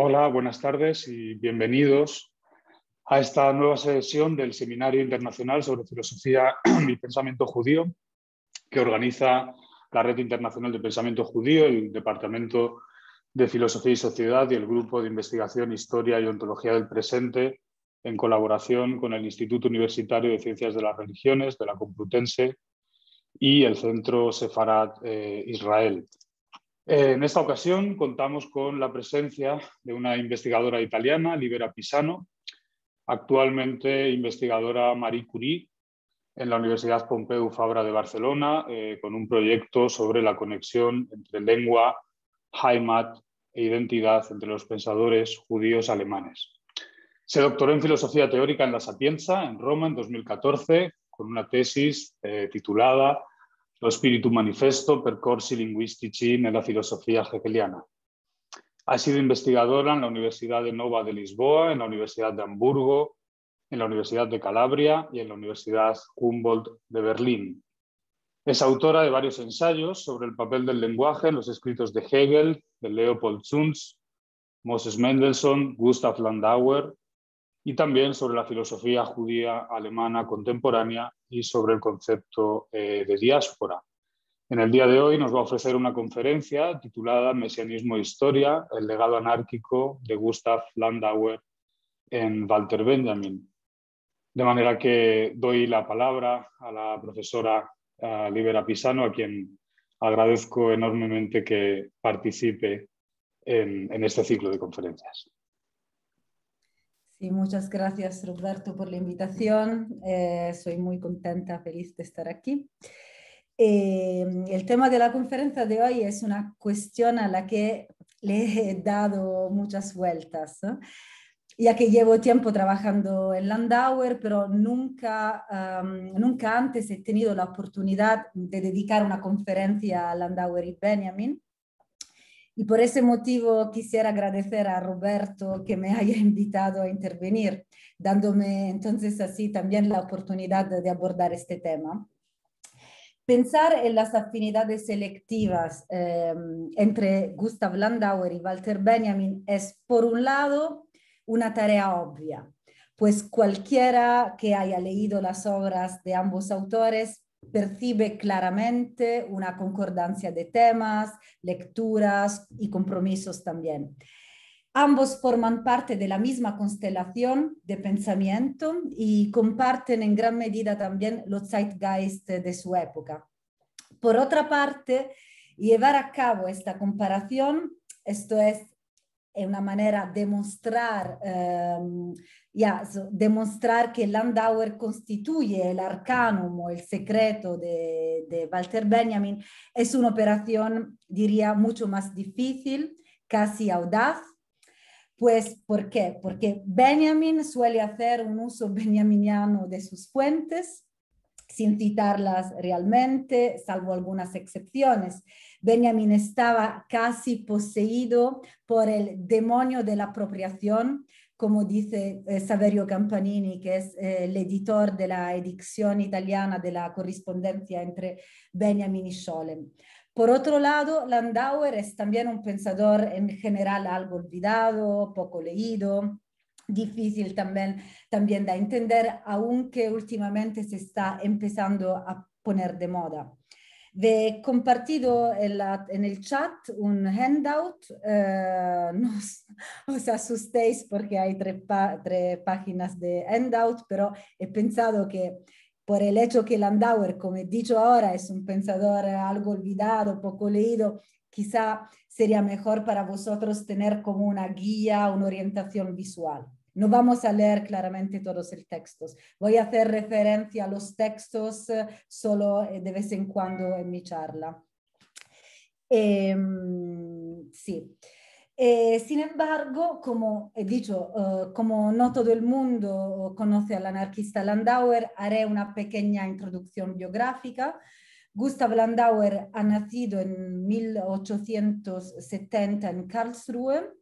Hola, buenas tardes y bienvenidos a esta nueva sesión del Seminario Internacional sobre Filosofía y Pensamiento Judío que organiza la Red Internacional de Pensamiento Judío, el Departamento de Filosofía y Sociedad y el Grupo de Investigación, Historia y Ontología del Presente en colaboración con el Instituto Universitario de Ciencias de las Religiones de la Complutense y el Centro Sefarad eh, Israel. Eh, en esta ocasión contamos con la presencia de una investigadora italiana, Libera Pisano, actualmente investigadora Marie Curie en la Universidad Pompeu Fabra de Barcelona, eh, con un proyecto sobre la conexión entre lengua, Heimat e identidad entre los pensadores judíos alemanes. Se doctoró en filosofía teórica en la Sapienza, en Roma, en 2014, con una tesis eh, titulada lo spirito manifesto, percorsi linguistici nella filosofía hegeliana. Ha sido investigadora en la Universidad de Nova de Lisboa, en la Universidad de Hamburgo, en la Universidad de Calabria y en la Universidad Humboldt de Berlín. Es autora de varios ensayos sobre el papel del lenguaje en los escritos de Hegel, de Leopold Zuntz, Moses Mendelssohn, Gustav Landauer y también sobre la filosofía judía alemana contemporánea y sobre el concepto eh, de diáspora. En el día de hoy nos va a ofrecer una conferencia titulada Mesianismo e Historia, el legado anárquico de Gustav Landauer en Walter Benjamin. De manera que doy la palabra a la profesora eh, Libera Pisano, a quien agradezco enormemente que participe en este ciclo de conferencias muchas gracias Roberto por la invitación. Eh, soy muy contenta, feliz de estar aquí. Eh, el tema de la conferencia de hoy es una cuestión a la que le he dado muchas vueltas, ya que llevo tiempo trabajando en Landauer, pero nunca, nunca antes he tenido la oportunidad de dedicar una conferencia a Landauer y Benjamin. Y por ese motivo quisiera agradecer a Roberto que me haya invitado a intervenir, dándome entonces así también la oportunidad de abordar este tema. Pensar en las afinidades selectivas em, entre Gustav Landauer y Walter Benjamin es, por un lado, una tarea obvia, pues cualquiera que haya leído las obras de ambos autores percibe claramente una concordancia de temas, lecturas y compromisos también. Ambos forman parte de la misma constelación de pensamiento y comparten en gran medida también los zeitgeist de su época. Por otra parte, llevar a cabo esta comparación, esto es una manera de mostrar eh, ya, demostrar que Landauer constituye el arcanum o el secreto de, de Walter Benjamin, es una operación, diría, mucho más difícil, casi audaz, pues, ¿por qué? Porque Benjamin suele hacer un uso benjaminiano de sus fuentes, sin citarlas realmente, salvo algunas excepciones. Benjamin estaba casi poseído por el demonio de la apropiación como dice eh, Saverio Campanini, que es eh, el editor de la edición italiana de la correspondencia entre Benjamin y Scholem. Por otro lado, Landauer es también un pensador en general algo olvidado, poco leído, difícil también, también de entender, aunque últimamente se está empezando a poner de moda. He compartido en, el chat un handout. Eh, no os asustéis porque hay tres, tres, páginas de handout, pero he pensado que por el hecho que Landauer, como he dicho ahora, es un pensador algo olvidado, poco leído, quizá sería mejor para vosotros tener como una guía, una orientación visual. No vamos a leer claramente todos los textos. Voy a hacer referencia a los textos solo eh, de vez en cuando en mi charla. Eh, sí. Eh, sin embargo, como he dicho, uh, como no todo el mundo conoce al anarquista Landauer, haré una pequeña introducción biográfica. Gustav Landauer ha nacido en 1870 en Karlsruhe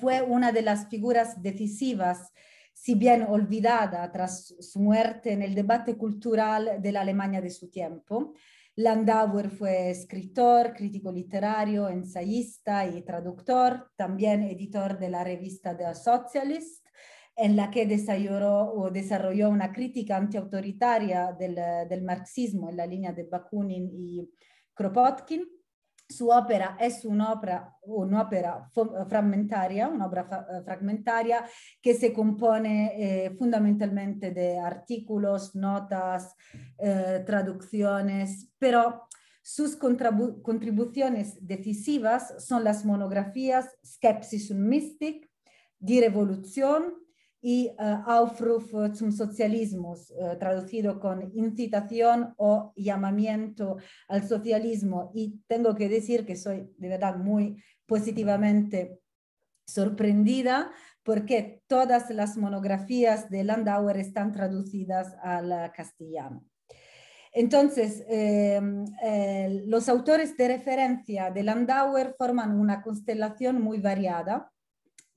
fue una de las figuras decisivas, si bien olvidada tras su muerte en el debate cultural de la Alemania de su tiempo. Landauer fue escritor, crítico literario, ensayista y traductor, también editor de la revista The Socialist, en la que desarrolló una crítica antiautoritaria del, eh, del marxismo en la línea de Bakunin y Kropotkin su ópera es una un'opera frammentaria, una obra fragmentaria que se compone eh, fundamentalmente de artículos, notas, eh, traducciones, pero sus contribuciones decisivas son las monografías Skepsis und Mystic, Di Revolución, y eh, Aufruf eh, zum Sozialismus, eh, traducido con incitación o llamamiento al socialismo. Y tengo que decir que soy de verdad muy positivamente sorprendida porque todas las monografías de Landauer están traducidas al castellano. Entonces, em, los autores de referencia de Landauer forman una constelación muy variada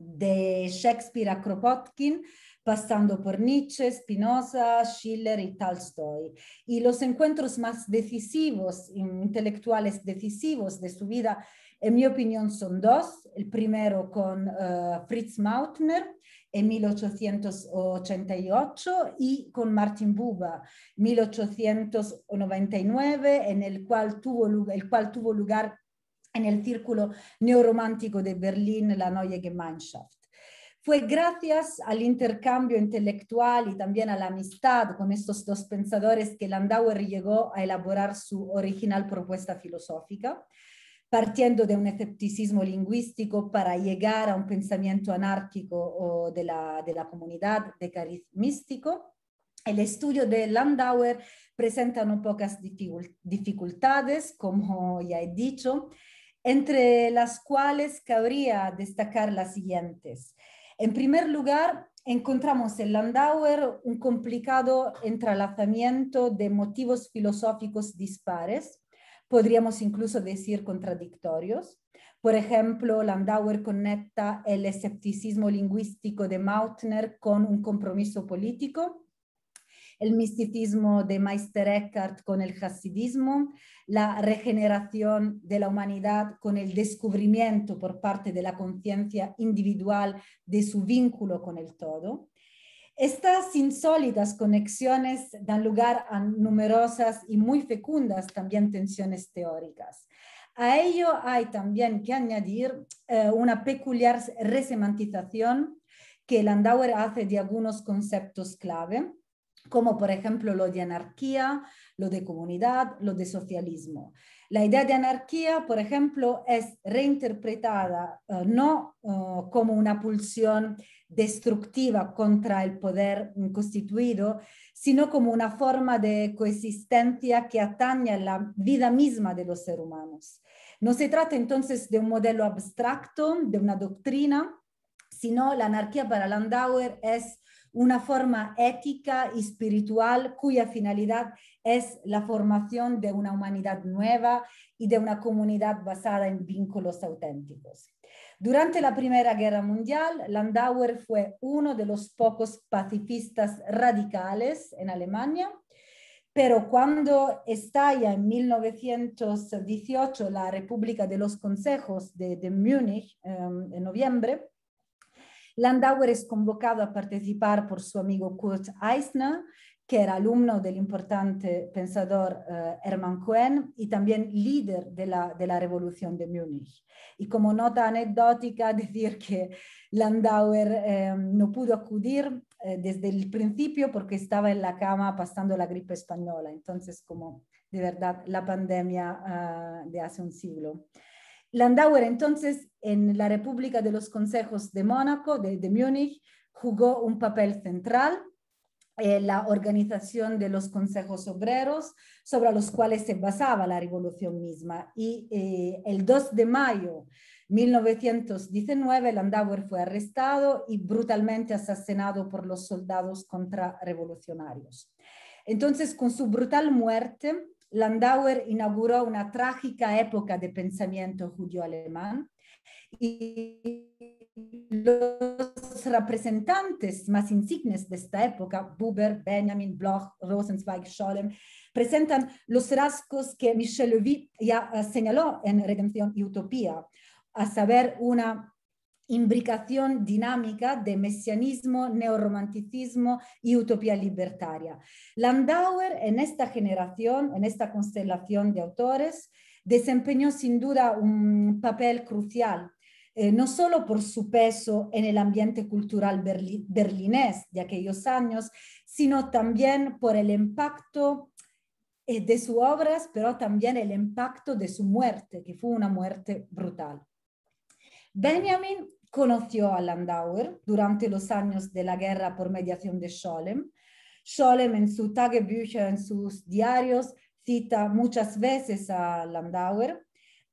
de Shakespeare a Kropotkin, pasando por Nietzsche, Spinoza, Schiller y Tolstoy. Y los encuentros más decisivos, intelectuales decisivos de su vida, en mi opinión, son dos. El primero con eh, Fritz Mautner en 1888 y con Martin Buber 1899, en el cual tuvo lugar en el círculo neoromántico de Berlín, la Neue Gemeinschaft. Fue gracias al intercambio intelectual y también a la amistad con estos dos pensadores que Landauer llegó a elaborar su original propuesta filosófica, partiendo de un escepticismo lingüístico para llegar a un pensamiento anárquico de la, de la comunidad de cariz místico. El estudio de Landauer presenta no pocas dificultades, como ya he dicho, entre las cuales cabría destacar las siguientes. En primer lugar, encontramos en Landauer un complicado entrelazamiento de motivos filosóficos dispares, podríamos incluso decir contradictorios. Por ejemplo, Landauer conecta el escepticismo lingüístico de Mautner con un compromiso político el misticismo de Meister Eckhart con el hasidismo, la regeneración de la humanidad con el descubrimiento por parte de la conciencia individual de su vínculo con el todo. Estas insólitas conexiones dan lugar a numerosas y muy fecundas también tensiones teóricas. A ello hay también que añadir eh, una peculiar resemantización que Landauer hace de algunos conceptos clave como por ejemplo lo de anarquía, lo de comunidad, lo de socialismo. La idea de anarquía, por ejemplo, es reinterpretada eh, no eh, como una pulsión destructiva contra el poder constituido, sino como una forma de coexistencia que atañe a la vida misma de los seres humanos. No se trata entonces de un modelo abstracto, de una doctrina, sino la anarquía para Landauer es una forma ética y espiritual cuya finalidad es la formación de una humanidad nueva y de una comunidad basada en vínculos auténticos. Durante la Primera Guerra Mundial, Landauer fue uno de los pocos pacifistas radicales en Alemania, pero cuando estalla en 1918 la República de los Consejos de, Múnich em, en noviembre, Landauer es convocado a participar por su amigo Kurt Eisner, que era alumno del importante pensador eh, Hermann Cohen y también líder de la, de revolución de Múnich. Y como nota anecdótica, decir que Landauer eh, no pudo acudir eh, desde el principio porque estaba en la cama pasando la gripe española, entonces como de verdad la pandemia ah, de hace un siglo. Landauer entonces en la República de los Consejos de Mónaco, de, Múnich, jugó un papel central en eh, la organización de los consejos obreros sobre los cuales se basaba la revolución misma. Y eh, el 2 de mayo de 1919 Landauer fue arrestado y brutalmente asesinado por los soldados contrarrevolucionarios. Entonces, con su brutal muerte, Landauer inauguró una trágica época de pensamiento judío-alemán y los representantes más insignes de esta época, Buber, Benjamin, Bloch, Rosenzweig, Scholem, presentan los rasgos que Michel Levy ya eh, señaló en Redención y Utopía, a saber una imbricación dinámica de mesianismo, neorromanticismo y utopía libertaria. Landauer en esta generación, en esta constelación de autores, desempeñó sin duda un papel crucial eh, no solo por su peso en el ambiente cultural berlinés de aquellos años, sino también por el impacto eh, de sus obras, pero también el impacto de su muerte, que fue una muerte brutal. Benjamin conoció a Landauer durante los años de la guerra por mediación de Scholem. Scholem en su Tagebücher, en sus diarios, cita muchas veces a Landauer.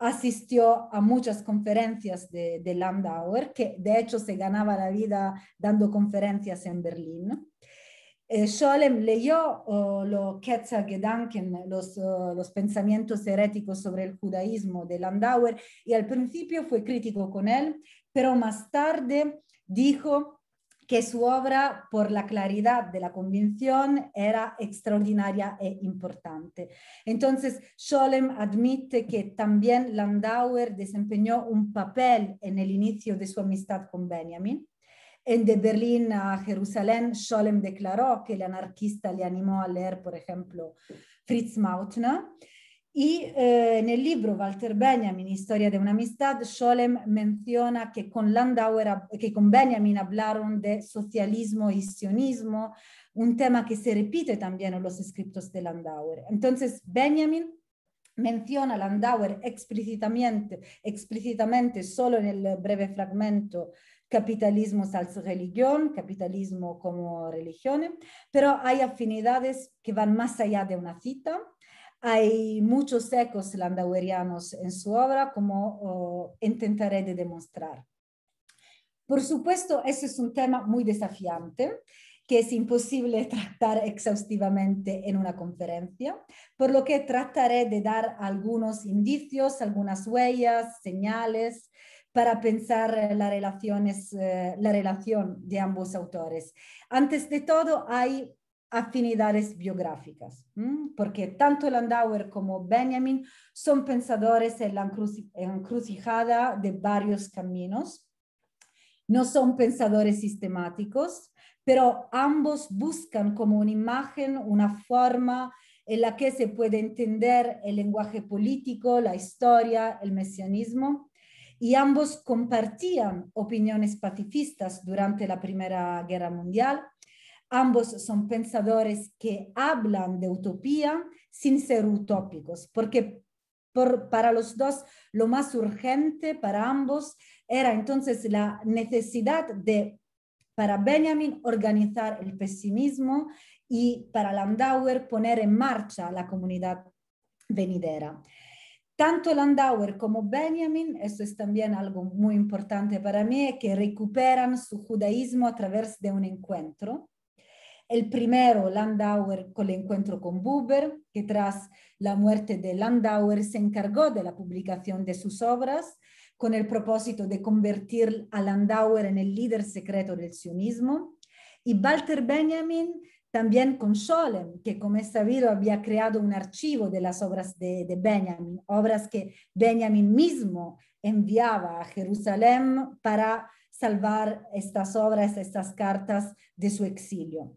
Asistió a muchas conferencias de, de Landauer, que de hecho se ganaba la vida dando conferencias en Berlín. Eh, Scholem leyó lo Ketzer Gedanken, los, eh, los pensamientos heréticos sobre el judaísmo de Landauer y al principio fue crítico con él, pero más tarde dijo que su obra, por la claridad de la convicción, era extraordinaria e importante. Entonces, Scholem admite que también Landauer desempeñó un papel en el inicio de su amistad con Benjamin en De Berlín a Jerusalén, Scholem declaró que el anarquista le animó a leer, por ejemplo, Fritz Mautner. Y eh, en el libro Walter Benjamin, Historia de una amistad, Scholem menciona que con Landauer, que con Benjamin hablaron de socialismo y sionismo, un tema que se repite también en los escritos de Landauer. Entonces, Benjamin menciona Landauer explícitamente, explícitamente solo en el breve fragmento Capitalismo als religión, capitalismo como religiones, pero hay afinidades que van más allá de una cita. Hay muchos ecos landauerianos en su obra, como intentaré de demostrar. Por supuesto, ese es un tema muy desafiante que es imposible tratar exhaustivamente en una conferencia, por lo que trataré de dar algunos indicios, algunas huellas, señales para pensar eh, relación es eh, la relación de ambos autores. Antes de todo, hay afinidades biográficas, porque tanto Landauer como Benjamin son pensadores en la encrucijada de varios caminos. No son pensadores sistemáticos, pero ambos buscan como una imagen, una forma en la que se puede entender el lenguaje político, la historia, el mesianismo y ambos compartían opiniones pacifistas durante la Primera Guerra Mundial. Ambos son pensadores que hablan de utopía sin ser utópicos, porque para los dos lo más urgente para ambos era entonces la necesidad de, para Benjamin, organizar el pesimismo y para Landauer poner en marcha la comunidad venidera. Tanto Landauer como Benjamin, eso es también algo muy importante para mí, que recuperan su judaísmo a través de un encuentro. El primero, Landauer, con el encuentro con Buber, que tras la muerte de Landauer se encargó de la publicación de sus obras, con el propósito de convertir a Landauer en el líder secreto del sionismo. Y Walter Benjamin también con Scholem, que como es sabido había creado un archivo de las obras de, de Benjamin, obras que Benjamin mismo enviaba a Jerusalén para salvar estas obras, estas cartas de su exilio.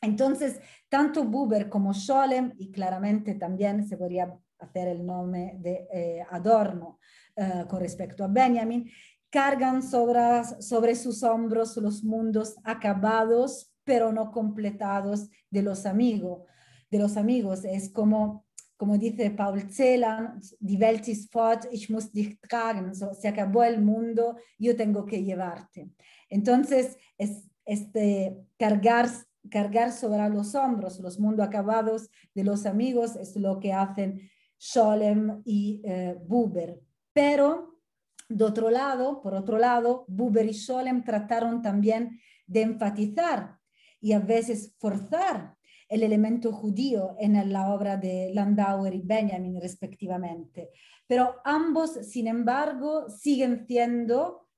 Entonces, tanto Buber como Scholem, y claramente también se podría hacer el nombre de eh, Adorno eh, con respecto a Benjamin, cargan obras sobre sus hombros los mundos acabados pero no completados de los amigos. De los amigos. Es como, como dice Paul Celan, die Welt fort, ich muss dich tragen. se acabó el mundo, yo tengo que llevarte. Entonces, es, este, cargar, cargar sobre los hombros los mundos acabados de los amigos es lo que hacen Scholem y eh, Buber. Pero de otro lado, por otro lado, Buber y Scholem trataron también de enfatizar y a veces forzar el elemento judío en la obra de Landauer y Benjamin respectivamente. Pero ambos, sin embargo, siguen siendo,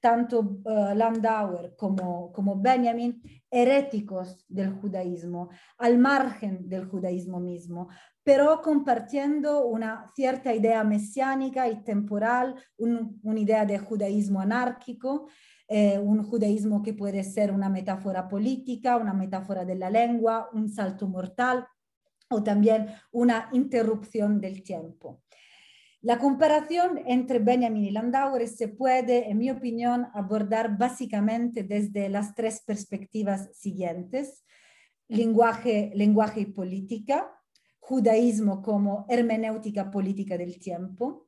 tanto eh, Landauer como, como Benjamin, heréticos del judaísmo, al margen del judaísmo mismo, pero compartiendo una cierta idea mesiánica y temporal, un, una idea de judaísmo anárquico eh, un judaísmo que puede ser una metáfora política, una metáfora de la lengua, un salto mortal o también una interrupción del tiempo. La comparación entre Benjamin y Landauer se puede, en mi opinión, abordar básicamente desde las tres perspectivas siguientes. Lenguaje, lenguaje y política, judaísmo como hermenéutica política del tiempo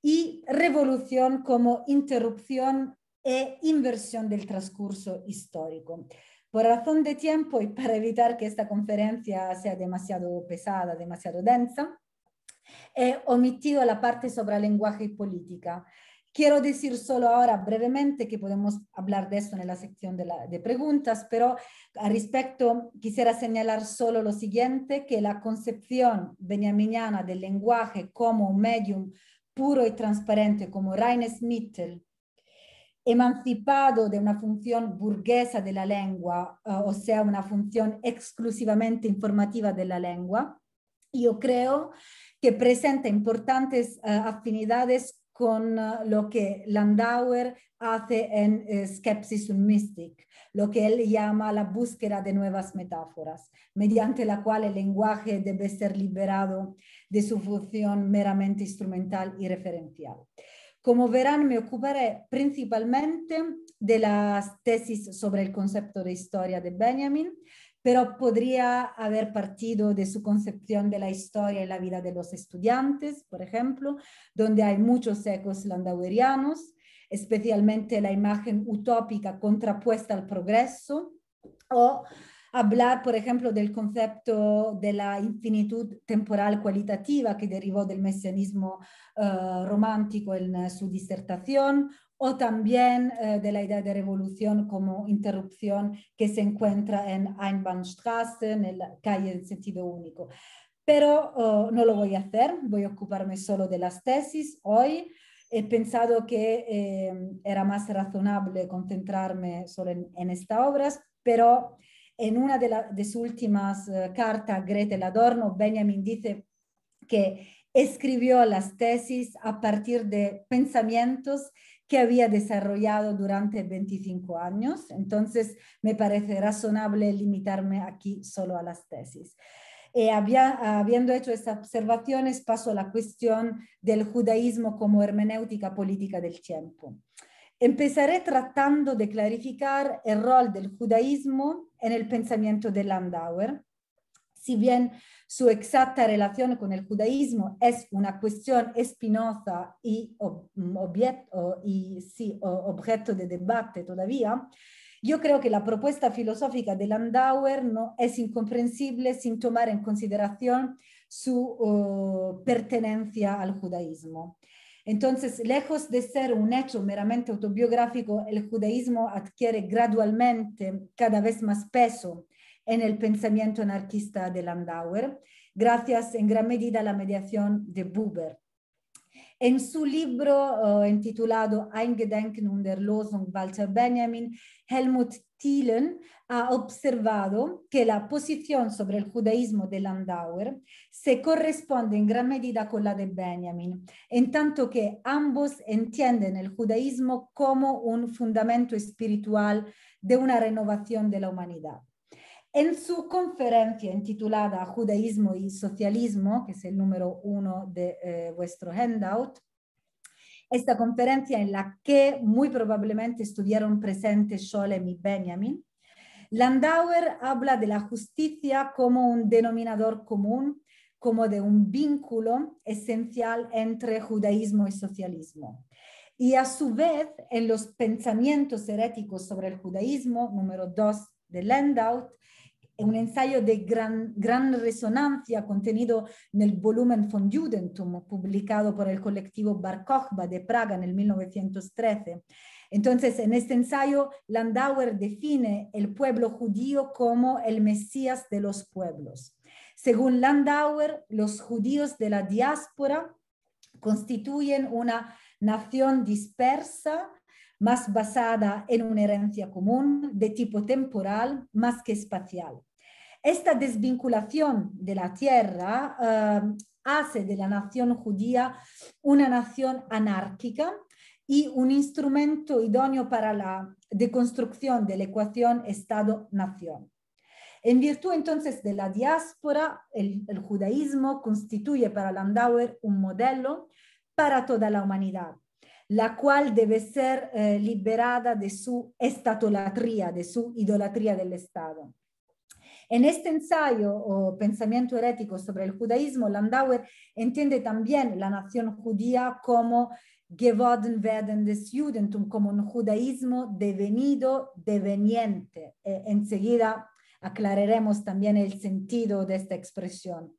y revolución como interrupción e inversión del transcurso histórico. Por razón de tiempo y para evitar que esta conferencia sea demasiado pesada, demasiado densa, he omitido la parte sobre lenguaje y política. Quiero decir solo ahora brevemente que podemos hablar de eso en la sección de, preguntas, pero al respecto quisiera señalar solo lo siguiente, que la concepción benjaminiana del lenguaje como un medium puro y transparente, como Reines Mittel emancipado de una función burguesa de la lengua, eh, o sea, una función exclusivamente informativa de la lengua, yo creo que presenta importantes eh, afinidades con eh, lo que Landauer hace en Skepsis un Mystic, lo que él llama la búsqueda de nuevas metáforas, mediante la cual el lenguaje debe ser liberado de su función meramente instrumental y referencial. Como verán, me ocuparé principalmente de las tesis sobre el concepto de historia de Benjamin, pero podría haber partido de su concepción de la historia y la vida de los estudiantes, por ejemplo, donde hay muchos ecos landauerianos, especialmente la imagen utópica contrapuesta al progreso, o hablar, por ejemplo, del concepto de la infinitud temporal cualitativa que derivó del mesianismo eh, romántico en eh, su disertación, o también eh, de la idea de revolución como interrupción que se encuentra en Einbahnstraße, en la calle en sentido único. Pero oh, no lo voy a hacer, voy a ocuparme solo de las tesis hoy. He pensado que era más razonable concentrarme solo en, en estas obras, pero en una de, sus últimas cartas eh, cartas, Gretel Adorno, Benjamin dice que escribió las tesis a partir de pensamientos que había desarrollado durante 25 años. Entonces, me parece razonable limitarme aquí solo a las tesis. Eh, habiendo hecho estas observaciones, paso a la cuestión del judaísmo como hermenéutica política del tiempo. Empezaré tratando de clarificar el rol del judaísmo en el pensamiento de Landauer. Si bien su exacta relación con el judaísmo es una cuestión espinosa y, objeto, mm, y sí, objeto de debate todavía, yo creo que la propuesta filosófica de Landauer no es incomprensible sin tomar en consideración su uh, pertenencia al judaísmo. Entonces, lejos de ser un hecho meramente autobiográfico, el judaísmo adquiere gradualmente cada vez más peso en el pensamiento anarquista de Landauer, gracias en gran medida a la mediación de Buber. En su libro uh, intitulado Eingedenken und der Losung Walter Benjamin, Helmut Thielen ha observado que la posición sobre el judaísmo de Landauer se corresponde en gran medida con la de Benjamin, en tanto que ambos entienden el judaísmo como un fundamento espiritual de una renovación de la humanidad. En su conferencia intitulada Judaísmo y Socialismo, que es el número uno de eh, vuestro handout, esta conferencia en la que muy probablemente estuvieron presentes Scholem y Benjamin. Landauer habla de la justicia como un denominador común, como de un vínculo esencial entre judaísmo y socialismo. Y a su vez, en los pensamientos heréticos sobre el judaísmo, número 2 de Landauer, un ensayo de gran, resonancia contenido en el volumen von Judentum publicado por el colectivo Bar Kochba de Praga el 1913. Entonces, en este ensayo, Landauer define el pueblo judío como el Mesías de los pueblos. Según Landauer, los judíos de la diáspora constituyen una nación dispersa más basada en una herencia común de tipo temporal más que espacial. Esta desvinculación de la tierra eh, hace de la nación judía una nación anárquica y un instrumento idóneo para la deconstrucción de la ecuación Estado-Nación. En virtud entonces de la diáspora, el judaísmo constituye para Landauer un modelo para toda la humanidad la cual debe ser eh, liberada de su estatolatría, de su idolatría del Estado. En este ensayo o pensamiento herético sobre el judaísmo, Landauer entiende también la nación judía como geworden des Judentum, como un judaísmo devenido, deveniente. Eh, enseguida aclararemos también el sentido de esta expresión.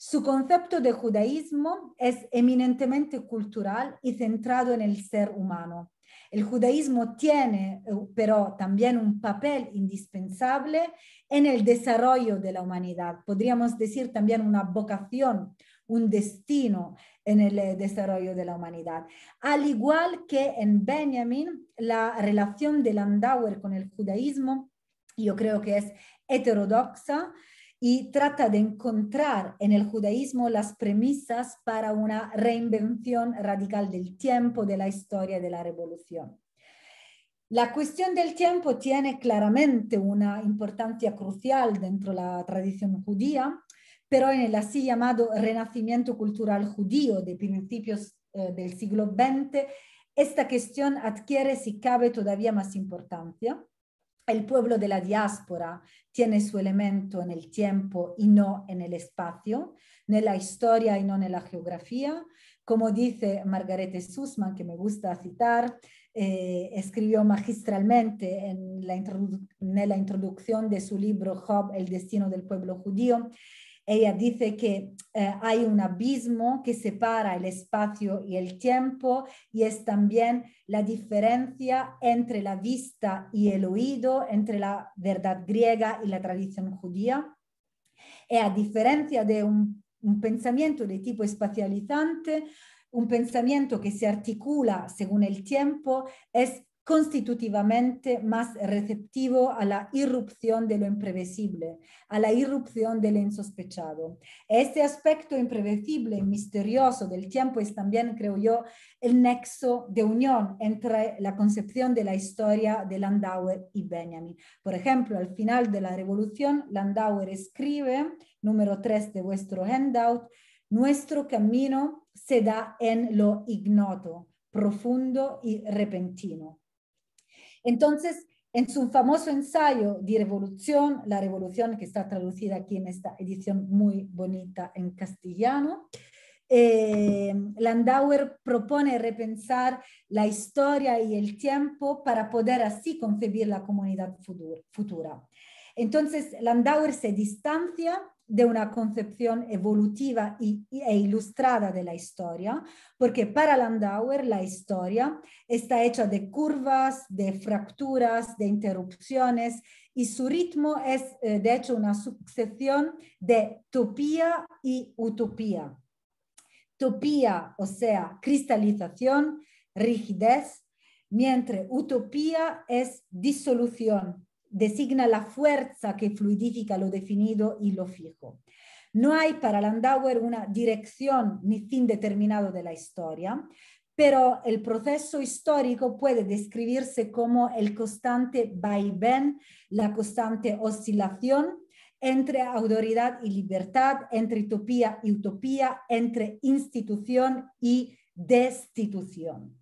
Su concepto de judaísmo es eminentemente cultural y centrado en el ser humano. El judaísmo tiene, eh, pero también un papel indispensable en el desarrollo de la humanidad. Podríamos decir también una vocación, un destino en el eh, desarrollo de la humanidad. Al igual que en Benjamin, la relación de Landauer con el judaísmo, yo creo que es heterodoxa, y trata de encontrar en el judaísmo las premisas para una reinvención radical del tiempo, de la historia de la revolución. La cuestión del tiempo tiene claramente una importancia crucial dentro de la tradición judía, pero en el así llamado renacimiento cultural judío de principios eh, del siglo XX, esta cuestión adquiere, si cabe, todavía más importancia el pueblo de la diáspora tiene su elemento en el tiempo y no en el espacio, en la historia y no en la geografía. Como dice Margarete Sussman, que me gusta citar, eh, escribió magistralmente en en la introducción de su libro Job, el destino del pueblo judío, ella dice que eh, hay un abismo que separa el espacio y el tiempo y es también la diferencia entre la vista y el oído, entre la verdad griega y la tradición judía. Y a diferencia de un, un pensamiento de tipo espacializante, un pensamiento que se articula según el tiempo es constitutivamente más receptivo a la irrupción de lo imprevisible, a la irrupción del insospechado. Este aspecto imprevisible y misterioso del tiempo es también, creo yo, el nexo de unión entre la concepción de la historia de Landauer y Benjamin. Por ejemplo, al final de la revolución, Landauer escribe, número 3 de vuestro handout, nuestro camino se da en lo ignoto, profundo y repentino. Entonces, en su famoso ensayo de revolución, la revolución que está traducida aquí en esta edición muy bonita en castellano, eh, Landauer propone repensar la historia y el tiempo para poder así concebir la comunidad futura. Entonces, Landauer se distancia de una concepción evolutiva y, e ilustrada de la historia, porque para Landauer la historia está hecha de curvas, de fracturas, de interrupciones, y su ritmo es, eh, de hecho, una sucesión de topía y utopía. Topía, o sea, cristalización, rigidez, mientras utopía es disolución, designa la fuerza que fluidifica lo definido y lo fijo. No hay para Landauer una dirección ni fin determinado de la historia, pero el proceso histórico puede describirse como el constante vaivén, la constante oscilación entre autoridad y libertad, entre utopía y utopía, entre institución y destitución.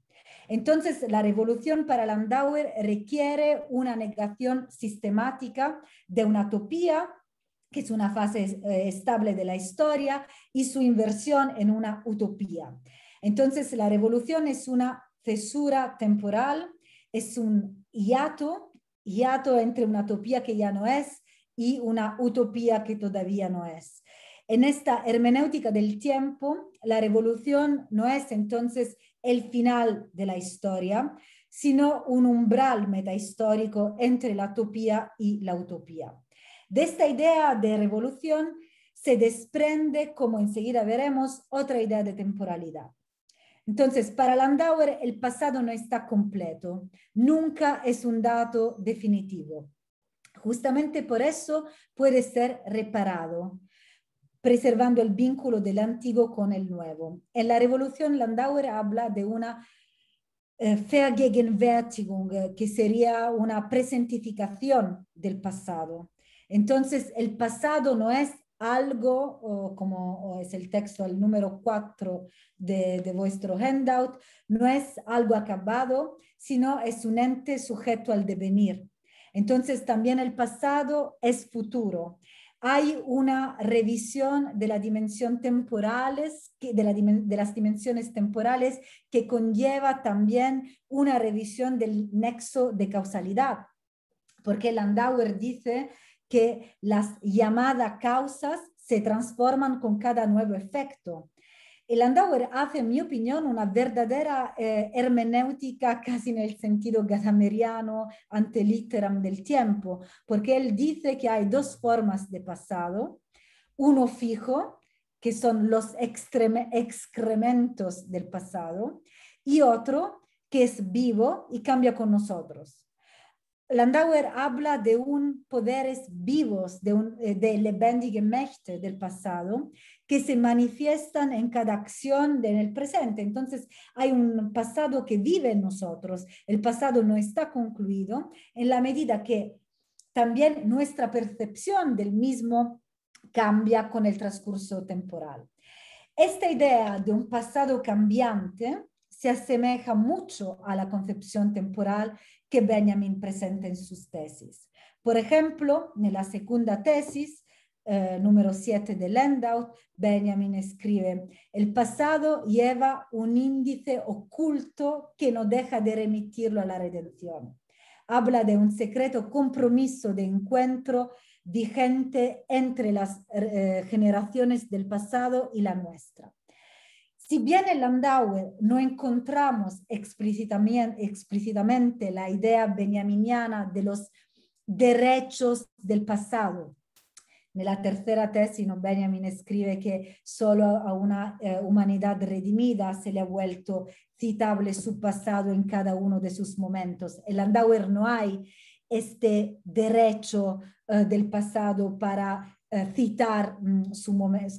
Entonces, la revolución para Landauer requiere una negación sistemática de una utopía que es una fase eh, estable de la historia, y su inversión en una utopía. Entonces, la revolución es una cesura temporal, es un hiato, hiato entre una utopía que ya no es y una utopía que todavía no es. En esta hermenéutica del tiempo, la revolución no es entonces el final de la historia, sino un umbral metahistórico entre la utopía y la utopía. De esta idea de revolución se desprende, como enseguida veremos, otra idea de temporalidad. Entonces, para Landauer el pasado no está completo, nunca es un dato definitivo. Justamente por eso puede ser reparado preservando el vínculo del antiguo con el nuevo. En la Revolución Landauer habla de una eh, eh que sería una presentificación del pasado. Entonces, el pasado no es algo, como es el texto, al número 4 de, vuestro handout, no es algo acabado, sino es un ente sujeto al devenir. Entonces, también el pasado es futuro hay una revisión de, la dimensión temporales, de, las dimensiones temporales que conlleva también una revisión del nexo de causalidad, porque Landauer dice que las llamadas causas se transforman con cada nuevo efecto. El Landauer hace, en mi opinión, una verdadera eh, hermenéutica casi en el sentido gadameriano ante literam del tiempo, porque él dice que hay dos formas de pasado, uno fijo, que son los excrementos del pasado, y otro que es vivo y cambia con nosotros. Landauer habla de un poderes vivos, de, un, eh, de lebendige Mächte del pasado que se manifiestan en cada acción en el presente. Entonces, hay un pasado que vive en nosotros. El pasado no está concluido en la medida que también nuestra percepción del mismo cambia con el transcurso temporal. Esta idea de un pasado cambiante se asemeja mucho a la concepción temporal que Benjamin presenta en sus tesis. Por ejemplo, en la segunda tesis, eh, número 7 de Landau, Benjamin escribe, el pasado lleva un índice oculto que no deja de remitirlo a la redención. Habla de un secreto compromiso de encuentro vigente entre las eh, generaciones del pasado y la nuestra. Si bien en Landauer no encontramos explícitamente, explícitamente la idea benjaminiana de los derechos del pasado, Nella tercera tesis Benjamin escribe que solo a una eh, humanidad redimida se le ha vuelto citable su pasado en cada uno de sus momentos. El Landauer no hay este derecho eh, del pasado para eh, citar mm,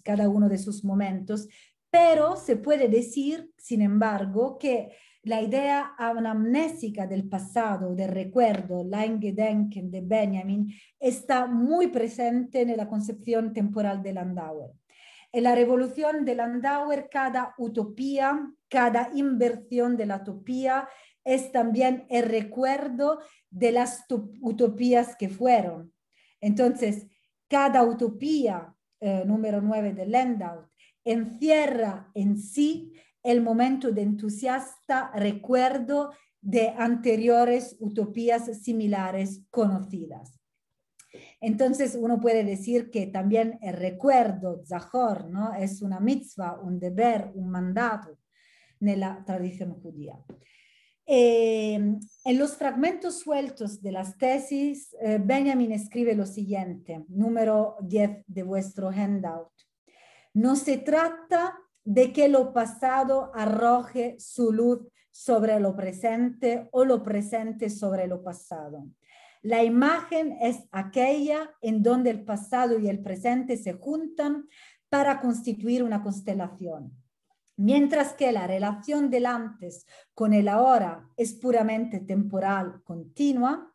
cada uno de sus momentos, pero se puede decir, sin embargo, que la idea anamnésica del pasado, del recuerdo, la Engedenken de Benjamin, está muy presente en la concepción temporal de Landauer. En la revolución de Landauer, cada utopía, cada inversión de la utopía es también el recuerdo de las utopías que fueron. Entonces, cada utopía, eh, número nueve de Landauer, encierra en sí el momento de entusiasta recuerdo de anteriores utopías similares conocidas. Entonces uno puede decir que también el recuerdo, Zahor, ¿no? es una mitzvah, un deber, un mandato en la tradición judía. Eh, en los fragmentos sueltos de las tesis, eh, Benjamin escribe lo siguiente, número 10 de vuestro handout. No se trata de que lo pasado arroje su luz sobre lo presente o lo presente sobre lo pasado. La imagen es aquella en donde el pasado y el presente se juntan para constituir una constelación, mientras que la relación del antes con el ahora es puramente temporal, continua.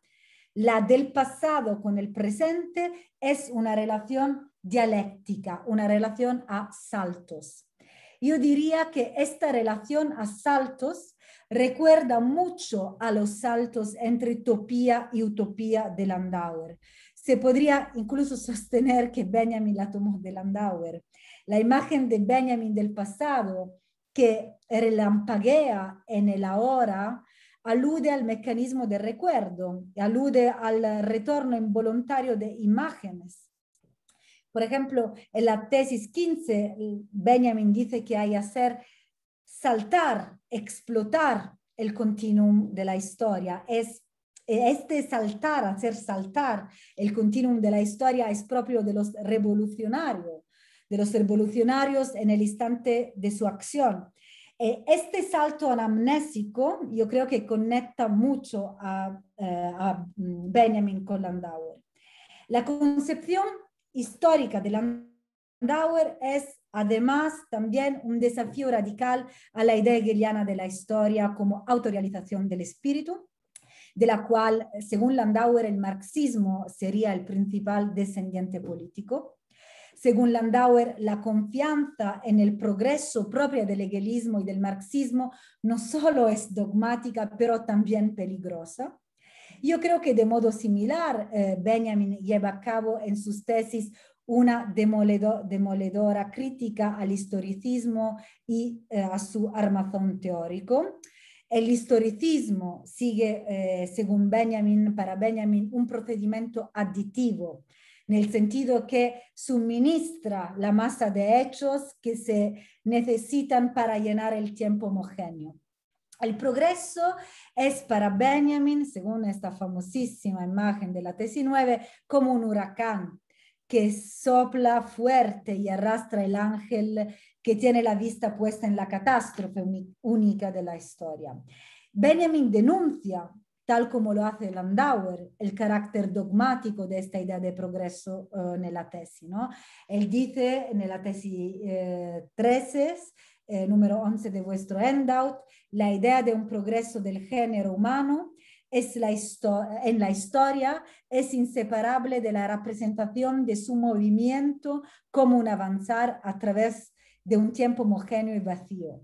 La del pasado con el presente es una relación dialéctica, una relación a saltos. Yo diría que esta relación a saltos recuerda mucho a los saltos entre utopía y utopía de Landauer. Se podría incluso sostener que Benjamin la tomó de Landauer. La imagen de Benjamin del pasado, que relampaguea en el ahora, alude al mecanismo del recuerdo, alude al retorno involuntario de imágenes. Por ejemplo, en la tesis 15, Benjamin dice que hay que hacer saltar, explotar el continuum de la historia. Es, este saltar, hacer saltar el continuum de la historia es propio de los revolucionarios, de los revolucionarios en el instante de su acción. Eh, este salto anamnésico yo creo que conecta mucho a, eh, a mm, Benjamin con Landauer. La concepción histórica de Landauer es además también un desafío radical a la idea hegeliana de la historia como autorrealización del espíritu, de la cual, según Landauer, el marxismo sería el principal descendiente político. Según Landauer, la confianza en el progreso propio del hegelismo y del marxismo no solo es dogmática, pero también peligrosa. Yo creo que de modo similar, eh, Benjamin lleva a cabo en sus tesis una demoledora crítica al historicismo y eh, a su armazón teórico. El historicismo sigue, eh, según Benjamin, para Benjamin, un procedimiento aditivo, en el sentido que suministra la masa de hechos que se necesitan para llenar el tiempo homogéneo. El progreso es para Benjamin, según esta famosísima imagen de la tesis 9, como un huracán que sopla fuerte y arrastra el ángel que tiene la vista puesta en la catástrofe única de la historia. Benjamin denuncia, tal como lo hace Landauer, el carácter dogmático de esta idea de progreso eh, en la tesis. Él dice en la tesis 13 eh, eh, número 11 de vuestro handout, la idea de un progreso del género humano es la en la historia es inseparable de la representación de su movimiento como un avanzar a través de un tiempo homogéneo y vacío.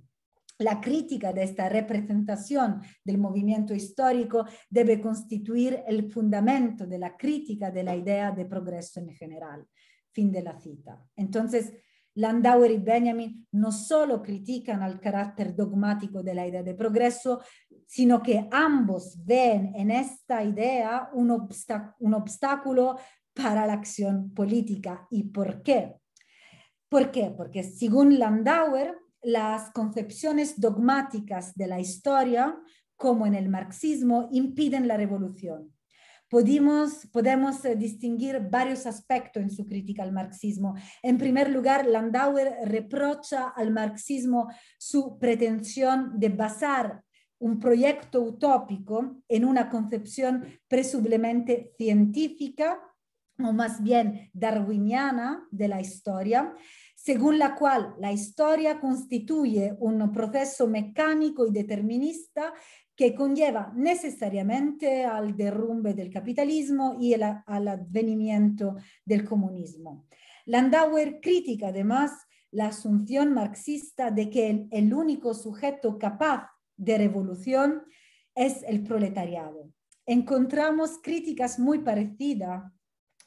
La crítica de esta representación del movimiento histórico debe constituir el fundamento de la crítica de la idea de progreso en general. Fin de la cita. Entonces, Landauer y Benjamin no solo critican al carácter dogmático de la idea de progreso, sino que ambos ven en esta idea un, obstáculo para la acción política. ¿Y por qué? ¿Por qué? Porque según Landauer, las concepciones dogmáticas de la historia, como en el marxismo, impiden la revolución podemos, podemos eh, distinguir varios aspectos en su crítica al marxismo. En primer lugar, Landauer reprocha al marxismo su pretensión de basar un proyecto utópico en una concepción presumiblemente científica o más bien darwiniana de la historia, según la cual la historia constituye un proceso mecánico y determinista que conlleva necesariamente al derrumbe del capitalismo y al advenimiento del comunismo. Landauer critica además la asunción marxista de que el, único sujeto capaz de revolución es el proletariado. Encontramos críticas muy,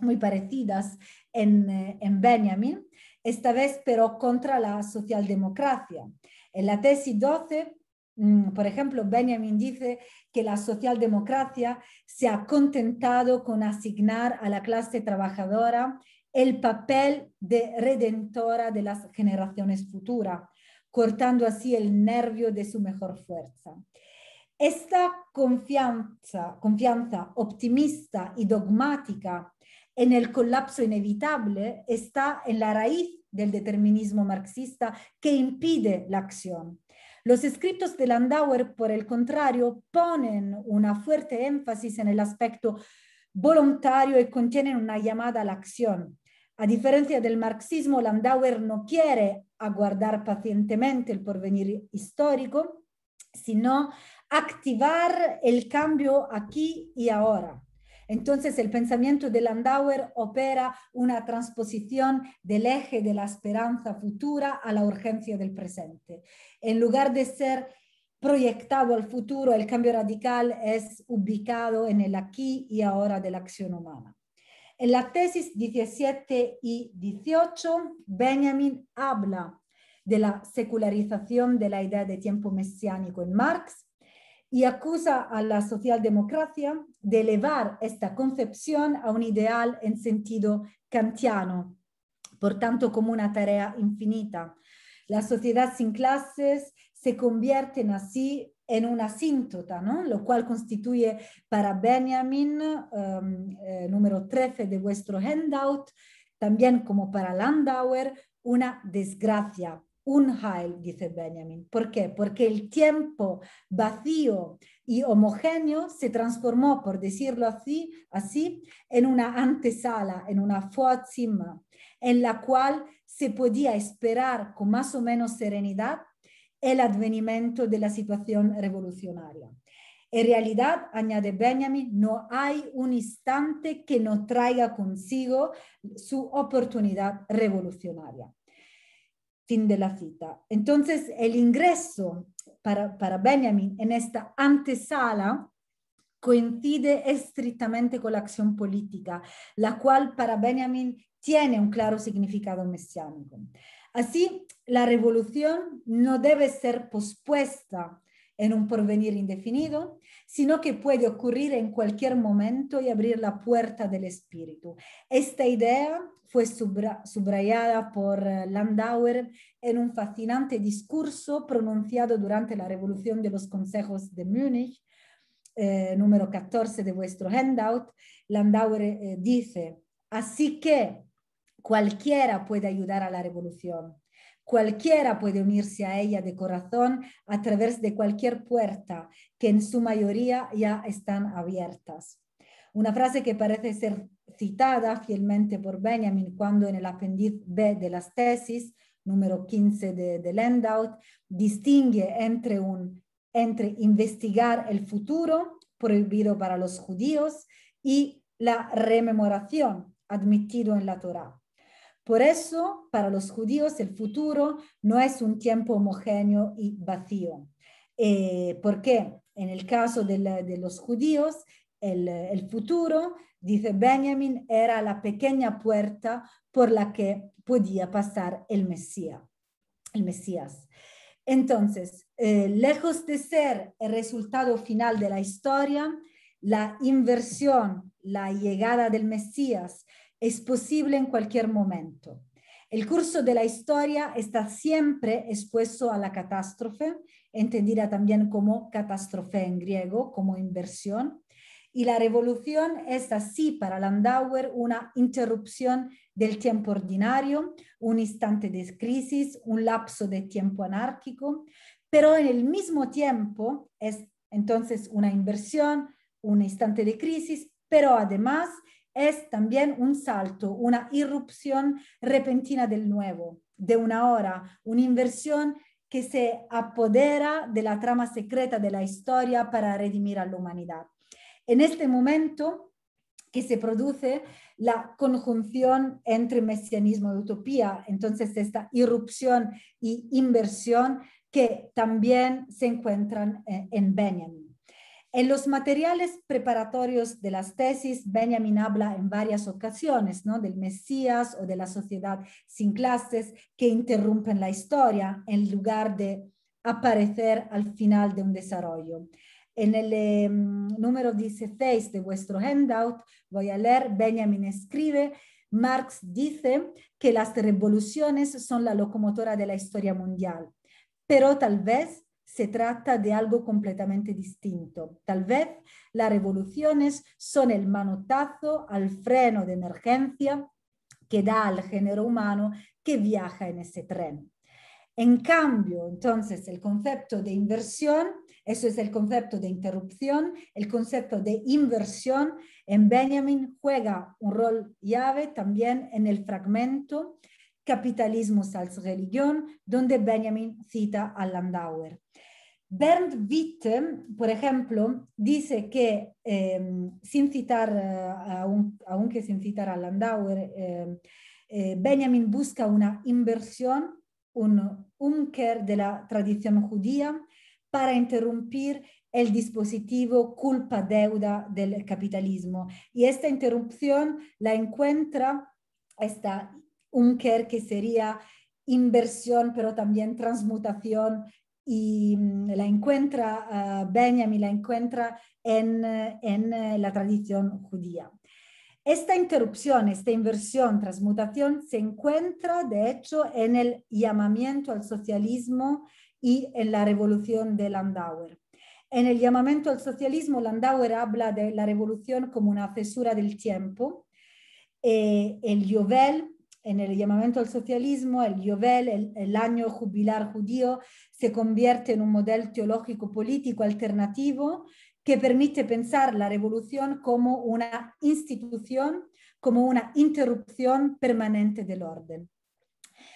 muy parecidas en, eh, en Benjamin, esta vez pero contra la socialdemocracia. En la tesis 12, mm, por ejemplo, Benjamin dice que la socialdemocracia se ha contentado con asignar a la clase trabajadora el papel de redentora de las generaciones futuras, cortando así el nervio de su mejor fuerza. Esta confianza, confianza optimista y dogmática en el colapso inevitable está en la raíz del determinismo marxista que impide la acción. Los escritos de Landauer, por el contrario, ponen una fuerte énfasis en el aspecto voluntario y contienen una llamada a la acción. A diferencia del marxismo, Landauer no quiere aguardar pacientemente el porvenir histórico, sino activar el cambio aquí y ahora. Entonces el pensamiento de Landauer opera una transposición del eje de la esperanza futura a la urgencia del presente. En lugar de ser proyectado al futuro, el cambio radical es ubicado en el aquí y ahora de la acción humana. En la tesis 17 y 18, Benjamin habla de la secularización de la idea de tiempo mesiánico en Marx y acusa a la socialdemocracia de elevar esta concepción a un ideal en sentido kantiano, por tanto como una tarea infinita. La sociedad sin clases se convierte así en una síntota, ¿no? lo cual constituye para Benjamin, um, eh, número 13 de vuestro handout, también como para Landauer, una desgracia. Un heil, dice Benjamin. ¿Por qué? Porque el tiempo vacío y homogéneo se transformó, por decirlo así, así en una antesala, en una Fuatzima, en la cual se podía esperar con más o menos serenidad el advenimiento de la situación revolucionaria. En realidad, añade Benjamin, no hay un instante que no traiga consigo su oportunidad revolucionaria fin de la cita. Entonces, el ingreso para, para Benjamin en esta antesala coincide estrictamente con la acción política, la cual para Benjamin tiene un claro significado mesiánico. Así, la revolución no debe ser pospuesta en un porvenir indefinido, sino que puede ocurrir en cualquier momento y abrir la puerta del espíritu. Esta idea fue subrayada por eh, Landauer en un fascinante discurso pronunciado durante la Revolución de los Consejos de Múnich, eh, número 14 de vuestro handout. Landauer eh, dice, así que cualquiera puede ayudar a la revolución Cualquiera puede unirse a ella de corazón a través de cualquier puerta que en su mayoría ya están abiertas. Una frase que parece ser citada fielmente por Benjamin cuando en el apéndice B de las tesis, número 15 de, de Landout, distingue entre, un, entre investigar el futuro, prohibido para los judíos, y la rememoración, admitido en la Torá. Por eso, para los judíos, el futuro no es un tiempo homogéneo y vacío. Eh, porque en el caso de, los judíos, el, futuro, dice Benjamin, era la pequeña puerta por la que podía pasar el Mesías. El Mesías. Entonces, eh, lejos de ser el resultado final de la historia, la inversión, la llegada del Mesías es posible en cualquier momento. El curso de la historia está siempre expuesto a la catástrofe, entendida también como catástrofe en griego, como inversión, y la revolución es así para Landauer una interrupción del tiempo ordinario, un instante de crisis, un lapso de tiempo anárquico, pero en el mismo tiempo es entonces una inversión, un instante de crisis, pero además es también un salto, una irrupción repentina del nuevo, de una hora, una inversión que se apodera de la trama secreta de la historia para redimir a la humanidad. En este momento que se produce la conjunción entre mesianismo y utopía, entonces esta irrupción y inversión que también se encuentran eh, en Benjamin. En los materiales preparatorios de las tesis, Benjamin habla en varias ocasiones del Mesías o de la sociedad sin clases que interrumpen la historia en lugar de aparecer al final de un desarrollo. En el em, número 16 de vuestro handout voy a leer, Benjamin escribe, Marx dice que las revoluciones son la locomotora de la historia mundial, pero tal vez se trata de algo completamente distinto. Tal vez las revoluciones son el manotazo al freno de emergencia que da al género humano que viaja en ese tren. En cambio, entonces, el concepto de inversión, eso es el concepto de interrupción, el concepto de inversión en Benjamin juega un rol llave también en el fragmento Capitalismo als religión, donde Benjamin cita a Landauer. Bernd Witte, por ejemplo, dice que, em, sin citar, eh, aunque sin citar a Landauer, em, eh, Benjamin busca una inversión, un unker de la tradición judía para interrumpir el dispositivo culpa-deuda del capitalismo. Y esta interrupción la encuentra esta unker que sería inversión, pero también transmutación y mm, la encuentra, ah, Benjamin la encuentra en, eh, la tradición judía. Esta interrupción, esta inversión, transmutación, se encuentra de hecho en el llamamiento al socialismo y en la revolución de Landauer. En el llamamiento al socialismo, Landauer habla de la revolución como una cesura del tiempo. Eh, el Jovel en el llamamiento al socialismo, el Yovel, el, año jubilar judío, se convierte en un modelo teológico político alternativo que permite pensar la revolución como una institución, como una interrupción permanente del orden.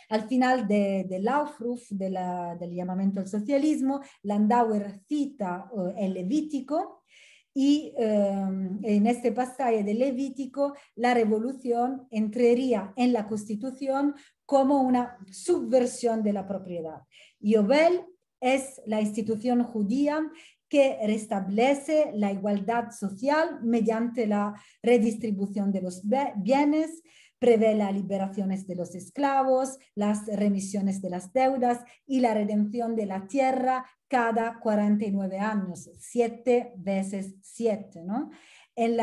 Al final del de del llamamiento al socialismo, Landauer cita eh, el Levítico, y eh, en este pasaje del Levítico la revolución entraría en la constitución como una subversión de la propiedad. Yobel es la institución judía que restablece la igualdad social mediante la redistribución de los bienes, prevé las liberaciones de los esclavos, las remisiones de las deudas y la redención de la tierra cada 49 años, siete veces siete, ¿no? En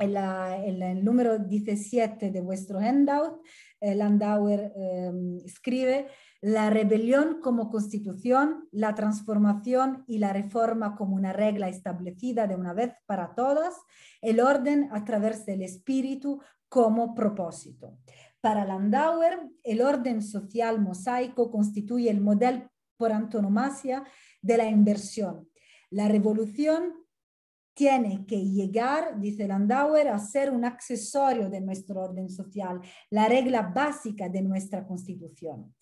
el, número 17 de vuestro handout, eh, Landauer em, escribe, la rebelión como constitución, la transformación y la reforma como una regla establecida de una vez para todas, el orden a través del espíritu como propósito. Para Landauer, el orden social mosaico constituye el modelo por antonomasia de la inversión. La revolución tiene que llegar, dice Landauer, a ser un accesorio de nuestro orden social, la regla básica de nuestra constitución.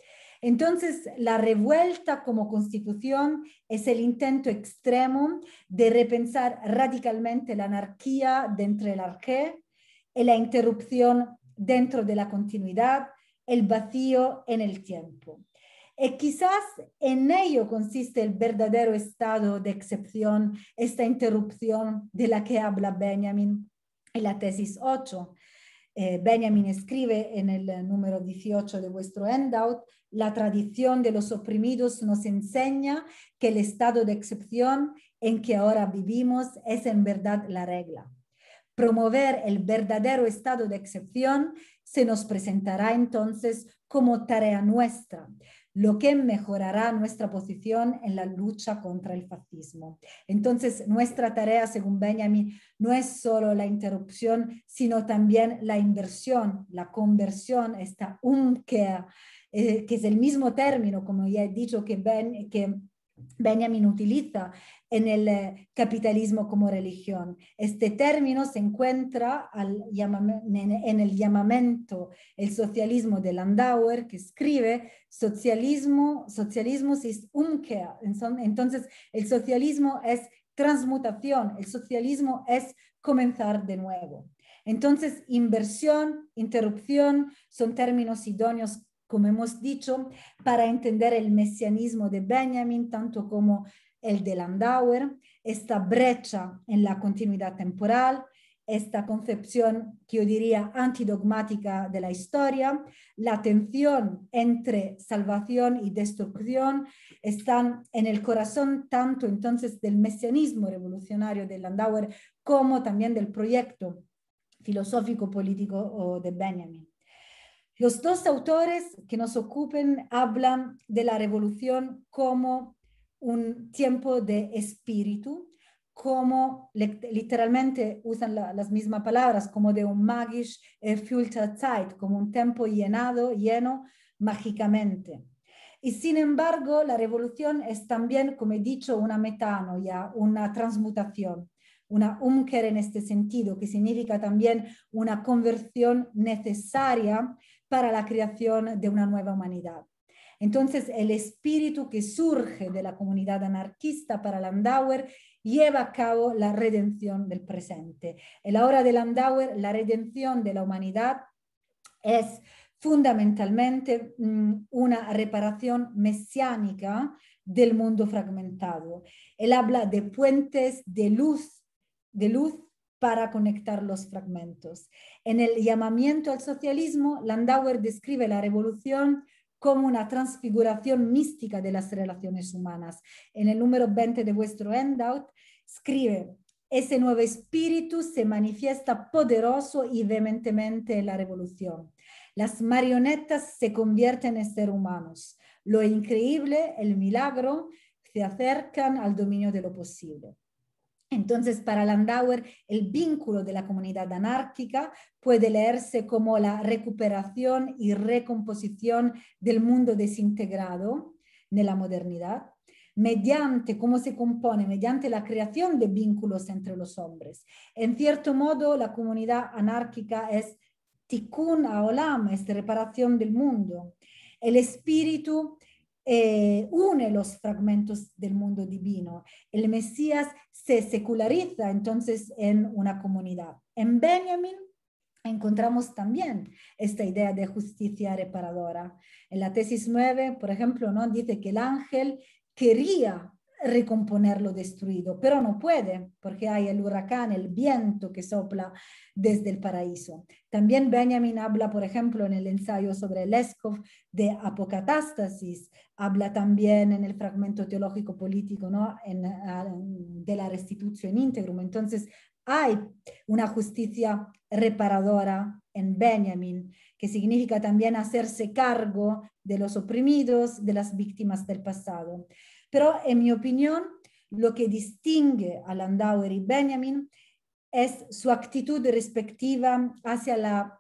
Entonces, la revuelta como constitución es el intento extremo de repensar radicalmente la anarquía dentro del arqué, la interrupción dentro de la continuidad, el vacío en el tiempo. Y eh, quizás en ello consiste el verdadero estado de excepción, esta interrupción de la que habla Benjamin en la tesis 8. Eh, Benjamin escribe en el número 18 de vuestro handout, la tradición de los oprimidos nos enseña que el estado de excepción en que ahora vivimos es en verdad la regla promover el verdadero estado de excepción se nos presentará entonces como tarea nuestra, lo que mejorará nuestra posición en la lucha contra el fascismo. Entonces, nuestra tarea, según Benjamin, no es solo la interrupción, sino también la inversión, la conversión, esta un que eh, es el mismo término, como ya he dicho, que, ben, que Benjamin utiliza en el eh, capitalismo como religión. Este término se encuentra en el llamamiento El socialismo de Landauer, que escribe socialismo, socialismo es umkehr. Entonces, el socialismo es transmutación, el socialismo es comenzar de nuevo. Entonces, inversión, interrupción son términos idóneos como hemos dicho, para entender el mesianismo de Benjamin, tanto como el de Landauer, esta brecha en la continuidad temporal, esta concepción que yo diría antidogmática de la historia, la tensión entre salvación y destrucción están en el corazón tanto entonces del mesianismo revolucionario de Landauer como también del proyecto filosófico político de Benjamin. Los dos autores que nos ocupen hablan de la revolución como un tiempo de espíritu, como literalmente usan las mismas palabras, como de un magisch erfüllter Zeit, como un tiempo llenado, lleno mágicamente. Y sin embargo, la revolución es también, como he dicho, una metanoia, una transmutación, una umker en este sentido, que significa también una conversión necesaria para la creación de una nueva humanidad. Entonces, el espíritu que surge de la comunidad anarquista para Landauer lleva a cabo la redención del presente. En la hora de Landauer, la redención de la humanidad es fundamentalmente mm, una reparación mesiánica del mundo fragmentado. Él habla de puentes de luz, de luz para conectar los fragmentos. En el llamamiento al socialismo, Landauer describe la revolución como una transfiguración mística de las relaciones humanas. En el número 20 de vuestro handout, escribe, ese nuevo espíritu se manifiesta poderoso y vehementemente en la revolución. Las marionetas se convierten en seres humanos. Lo increíble, el milagro, se acercan al dominio de lo posible. Entonces, para Landauer, el vínculo de la comunidad anárquica puede leerse como la recuperación y recomposición del mundo desintegrado de la modernidad, mediante cómo se compone, mediante la creación de vínculos entre los hombres. En cierto modo, la comunidad anárquica es tikkun olam, es reparación del mundo. El espíritu eh, une los fragmentos del mundo divino. El Mesías se seculariza entonces en una comunidad. En Benjamin encontramos también esta idea de justicia reparadora. En la tesis 9, por ejemplo, ¿no? dice que el ángel quería recomponer lo destruido, pero no puede porque hay el huracán, el viento que sopla desde el paraíso. También Benjamin habla, por ejemplo, en el ensayo sobre Leskov de apocatástasis, habla también en el fragmento teológico político ah, de la restitución íntegrum. Entonces, hay una justicia reparadora en Benjamin, que significa también hacerse cargo de los oprimidos, de las víctimas del pasado. Pero en mi opinión, lo que distingue a Landauer y Benjamin es su actitud respectiva hacia la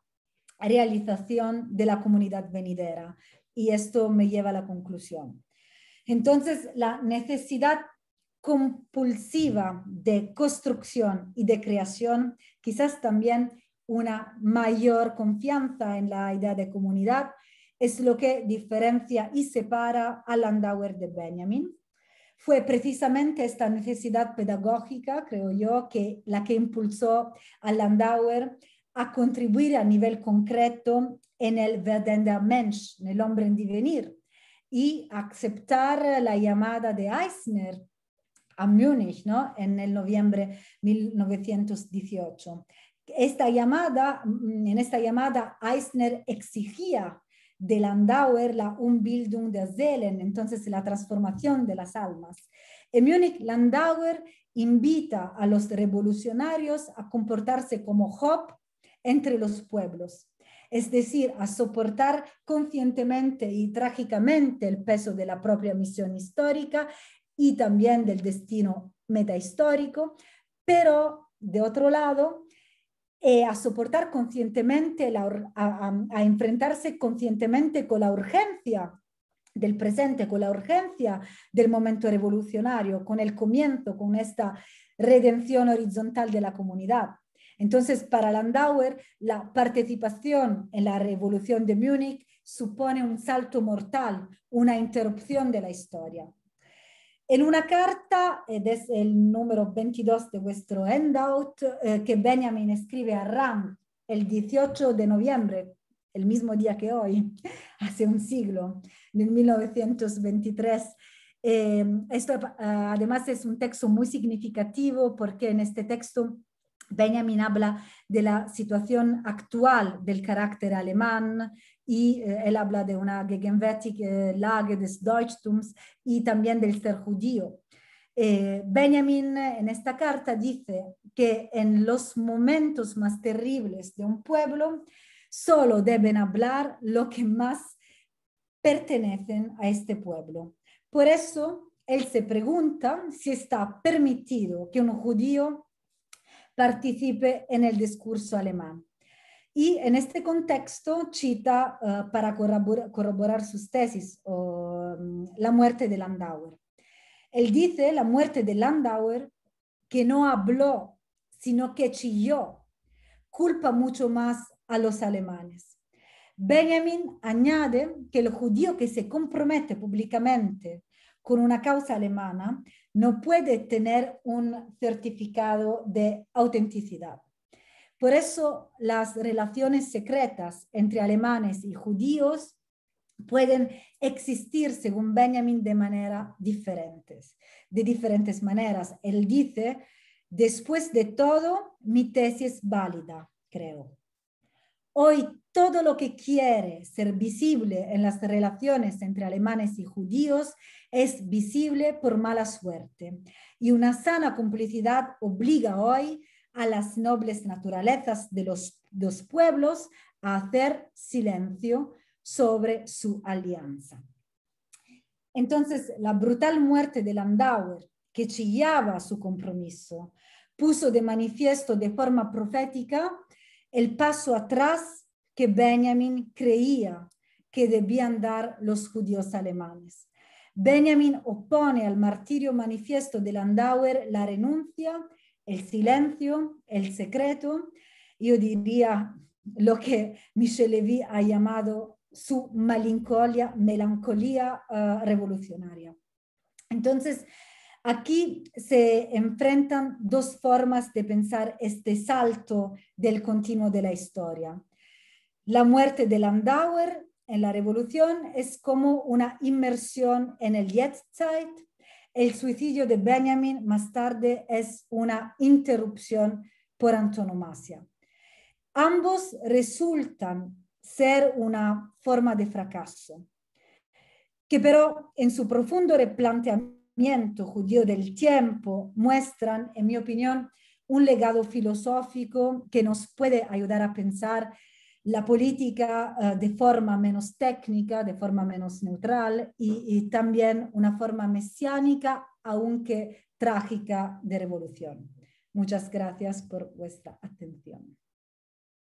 realización de la comunidad venidera. Y esto me lleva a la conclusión. Entonces, la necesidad compulsiva de construcción y de creación, quizás también una mayor confianza en la idea de comunidad, es lo que diferencia y separa a Landauer de Benjamin fue precisamente esta necesidad pedagógica, creo yo, que la que impulsó a Landauer a contribuir a nivel concreto en el verdadero Mensch, en el hombre en devenir, y aceptar la llamada de Eisner a Múnich en el noviembre 1918. Esta llamada, en esta llamada, Eisner exigía de Landauer, la unbildung der Seelen, entonces la transformación de las almas. En Múnich, Landauer invita a los revolucionarios a comportarse como Job entre los pueblos, es decir, a soportar conscientemente y trágicamente el peso de la propia misión histórica y también del destino metahistórico, pero de otro lado, eh, a soportar conscientemente, a, a enfrentarse conscientemente con la urgencia del presente, con la urgencia del momento revolucionario, con el comienzo, con esta redención horizontal de la comunidad. Entonces, para Landauer, la participación en la revolución de Múnich supone un salto mortal, una interrupción de la historia. En una carta, eh, es el número 22 de vuestro handout, eh, que Benjamin escribe a Ram el 18 de noviembre, el mismo día que hoy, hace un siglo, en 1923. Em, esto eh, además es un texto muy significativo porque en este texto Benjamin habla de la situación actual del carácter alemán, y eh, él habla de una Gegenwärtige eh, des Deutschtums y también del ser judío. Eh, Benjamin en esta carta dice que en los momentos más terribles de un pueblo solo deben hablar lo que más pertenecen a este pueblo. Por eso él se pregunta si está permitido que un judío participe en el discurso alemán. Y en este contexto cita eh, para corroborar, sus tesis mm, la muerte de Landauer. Él dice la muerte de Landauer que no habló, sino que chilló, culpa mucho más a los alemanes. Benjamin añade que el judío que se compromete públicamente con una causa alemana no puede tener un certificado de autenticidad. Por eso las relaciones secretas entre alemanes y judíos pueden existir, según Benjamin, de manera diferentes, de diferentes maneras. Él dice, después de todo, mi tesis es válida, creo. Hoy todo lo que quiere ser visible en las relaciones entre alemanes y judíos es visible por mala suerte y una sana complicidad obliga hoy a las nobles naturalezas de los dos pueblos a hacer silencio sobre su alianza. Entonces, la brutal muerte de Landauer, que chillaba su compromiso, puso de manifiesto de forma profética el paso atrás que Benjamin creía que debían dar los judíos alemanes. Benjamin opone al martirio manifiesto de Landauer la renuncia el silencio, el secreto, yo diría lo que Michel Levy ha llamado su melancolía, melancolía eh, revolucionaria. Entonces, aquí se enfrentan dos formas de pensar este salto del continuo de la historia. La muerte de Landauer en la revolución es como una inmersión en el Jetztzeit el suicidio de Benjamin más tarde es una interrupción por antonomasia. Ambos resultan ser una forma de fracaso, que pero en su profundo replanteamiento judío del tiempo muestran, en mi opinión, un legado filosófico que nos puede ayudar a pensar la política eh, de forma menos técnica, de forma menos neutral y, también una forma mesiánica, aunque trágica, de revolución. Muchas gracias por vuestra atención.